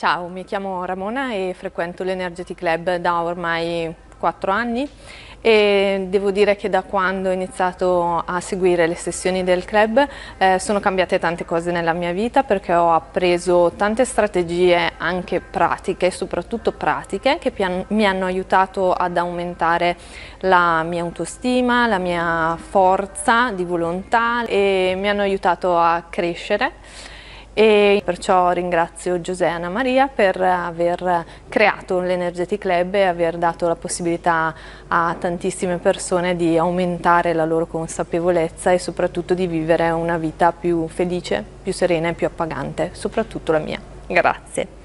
Ciao, mi chiamo Ramona e frequento l'Energety Club da ormai 4 anni e devo dire che da quando ho iniziato a seguire le sessioni del club eh, sono cambiate tante cose nella mia vita perché ho appreso tante strategie anche pratiche, soprattutto pratiche, che mi hanno aiutato ad aumentare la mia autostima, la mia forza di volontà e mi hanno aiutato a crescere e perciò ringrazio Giuseana Maria per aver creato l'Energety Club e aver dato la possibilità a tantissime persone di aumentare la loro consapevolezza e soprattutto di vivere una vita più felice, più serena e più appagante, soprattutto la mia. Grazie.